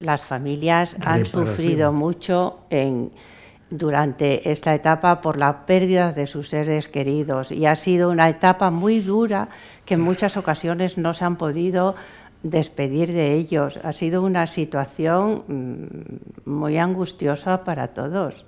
Las familias han sufrido mucho durante esta etapa por la pérdida de sus seres queridos y ha sido una etapa muy dura que en muchas ocasiones no se han podido despedir de ellos. Ha sido una situación mm, muy angustiosa para todos.